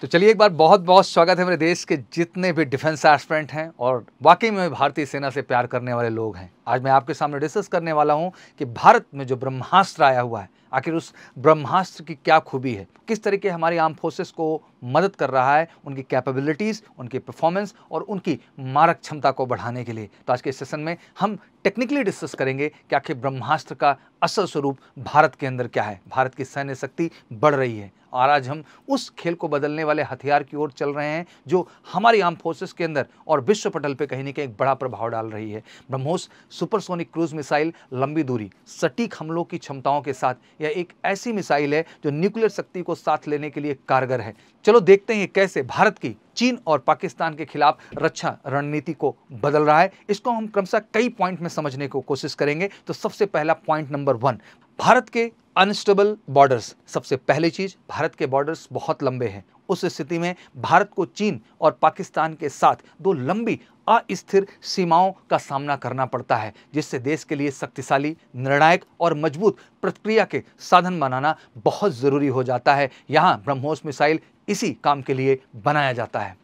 तो चलिए एक बार बहुत बहुत स्वागत है मेरे देश के जितने भी डिफेंस एस्पेरेंट हैं और वाकई में भारतीय सेना से प्यार करने वाले लोग हैं आज मैं आपके सामने डिस्कस करने वाला हूं कि भारत में जो ब्रह्मास्त्र आया हुआ है आखिर उस ब्रह्मास्त्र की क्या खूबी है किस तरीके हमारी आर्म फोर्सेस को मदद कर रहा है उनकी कैपेबिलिटीज़ उनकी परफॉर्मेंस और उनकी मारक क्षमता को बढ़ाने के लिए तो आज के सेशन में हम टेक्निकली डिस्कस करेंगे कि आखिर ब्रह्मास्त्र का असल स्वरूप भारत के अंदर क्या है भारत की सैन्य शक्ति बढ़ रही है और आज हम उस खेल को बदलने वाले हथियार की ओर चल रहे हैं जो हमारी आर्म फोर्सेस के अंदर और विश्व पटल पर कहीं ना कहीं एक बड़ा प्रभाव डाल रही है ब्रह्मोस सुपरसोनिक क्रूज मिसाइल लंबी दूरी सटीक हमलों की क्षमताओं के साथ यह एक ऐसी मिसाइल है जो न्यूक्लियर शक्ति को साथ लेने के लिए कारगर है चलो देखते हैं कैसे भारत की चीन और पाकिस्तान के खिलाफ रक्षा रणनीति को बदल रहा है इसको हम क्रमशः कई पॉइंट में समझने को कोशिश करेंगे तो सबसे पहला पॉइंट नंबर वन भारत के अनस्टेबल बॉर्डर्स सबसे पहली चीज भारत के बॉर्डर्स बहुत लंबे हैं उस स्थिति में भारत को चीन और पाकिस्तान के साथ दो लंबी अस्थिर सीमाओं का सामना करना पड़ता है जिससे देश के लिए शक्तिशाली निर्णायक और मजबूत प्रतिक्रिया के साधन बनाना बहुत ज़रूरी हो जाता है यहाँ ब्रह्मोस मिसाइल इसी काम के लिए बनाया जाता है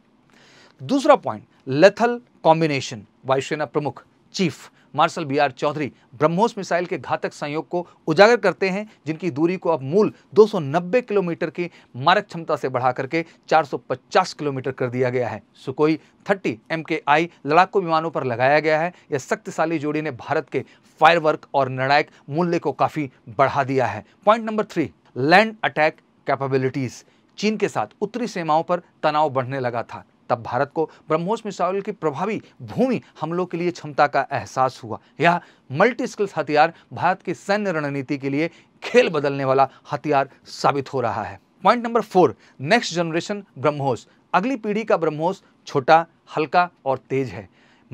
दूसरा पॉइंट लेथल कॉम्बिनेशन वायुसेना प्रमुख chief marshal B R Chaudhari BrahMos missile के घातक संयोग को उजागर करते हैं जिनकी दूरी को अब मूल 290 किलोमीटर की मारक क्षमता से बढ़ा करके 450 किलोमीटर कर दिया गया है सुकोई 30 एम के आई लड़ाकू विमानों पर लगाया गया है यह शक्तिशाली जोड़ी ने भारत के फायरवर्क और निर्णायक मूल्य को काफ़ी बढ़ा दिया है point number three land attack capabilities चीन के साथ उत्तरी सीमाओं पर तनाव बढ़ने लगा था तब भारत को ब्रह्मोस मिसाइल की प्रभावी भूमि हमलों के लिए क्षमता का एहसास हुआ यह मल्टी स्किल्स हथियार भारत की सैन्य रणनीति के लिए खेल बदलने वाला हथियार साबित हो रहा है point number four next generation BrahMos अगली पीढ़ी का ब्रह्मोस छोटा हल्का और तेज है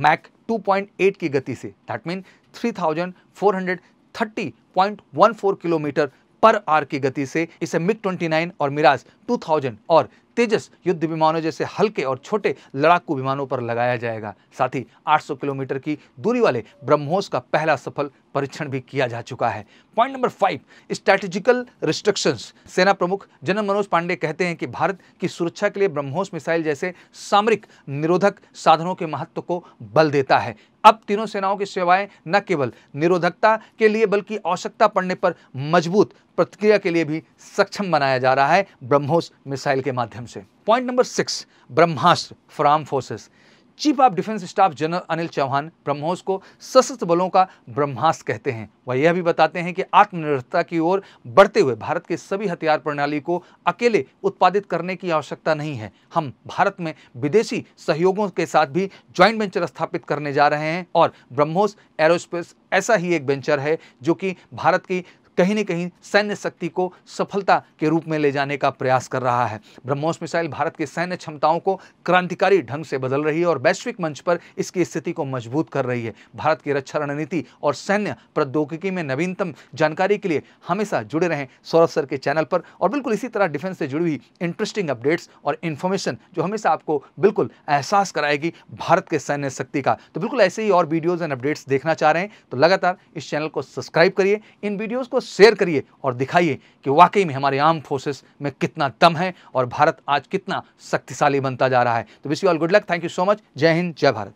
मैक 2.8 की गति से दैट मीन 3430.14 किलोमीटर पर आर की गति से इसे मिग 29 और मिराज 2000 और तेजस युद्ध विमानों जैसे हल्के और छोटे लड़ाकू विमानों पर लगाया जाएगा साथ ही 800 किलोमीटर की दूरी वाले ब्रह्मोस का पहला सफल परीक्षण भी किया जा चुका है point number five strategical restrictions सेना प्रमुख जनरल मनोज पांडे कहते हैं कि भारत की सुरक्षा के लिए ब्रह्मोस मिसाइल जैसे सामरिक निरोधक साधनों के महत्व को बल देता है अब तीनों सेनाओं की सेवाएं न केवल निरोधकता के लिए बल्कि आवश्यकता पड़ने पर मजबूत प्रतिक्रिया के लिए भी सक्षम बनाया जा रहा है ब्रह्मोस मिसाइल के माध्यम माध्यम से पॉइंट नंबर सिक्स ब्रह्मास्त्र from forces chief of defence staff general Anil Chauhan BrahMos को सशस्त्र बलों का ब्रह्मास्त्र कहते हैं वह यह भी बताते हैं कि आत्मनिर्भरता की ओर बढ़ते हुए भारत के सभी हथियार प्रणाली को अकेले उत्पादित करने की आवश्यकता नहीं है हम भारत में विदेशी सहयोगों के साथ भी ज्वाइंट वेंचर स्थापित करने जा रहे हैं और ब्रह्मोस एरोस्पेस ऐसा ही एक वेंचर है जो कि भारत की कहीं ना कहीं सैन्य शक्ति को सफलता के रूप में ले जाने का प्रयास कर रहा है ब्रह्मोस मिसाइल भारत के सैन्य क्षमताओं को क्रांतिकारी ढंग से बदल रही है और वैश्विक मंच पर इसकी स्थिति को मजबूत कर रही है भारत की रक्षा रणनीति और सैन्य प्रौद्योगिकी में नवीनतम जानकारी के लिए हमेशा जुड़े रहें सौरभ सर के चैनल पर और बिल्कुल इसी तरह डिफेंस से जुड़ी हुई इंटरेस्टिंग अपडेट्स और इन्फॉर्मेशन जो हमेशा आपको बिल्कुल एहसास कराएगी भारत के सैन्य शक्ति का तो बिल्कुल ऐसे ही और वीडियोज़ एंड अपडेट्स देखना चाह रहे हैं तो लगातार इस चैनल को सब्सक्राइब करिए इन वीडियोज़ को शेयर करिए और दिखाइए कि वाकई में हमारे आर्म फोर्सेस में कितना दम है और भारत आज कितना शक्तिशाली बनता जा रहा है तो wish you all good luck thank you so much जय हिंद जय भारत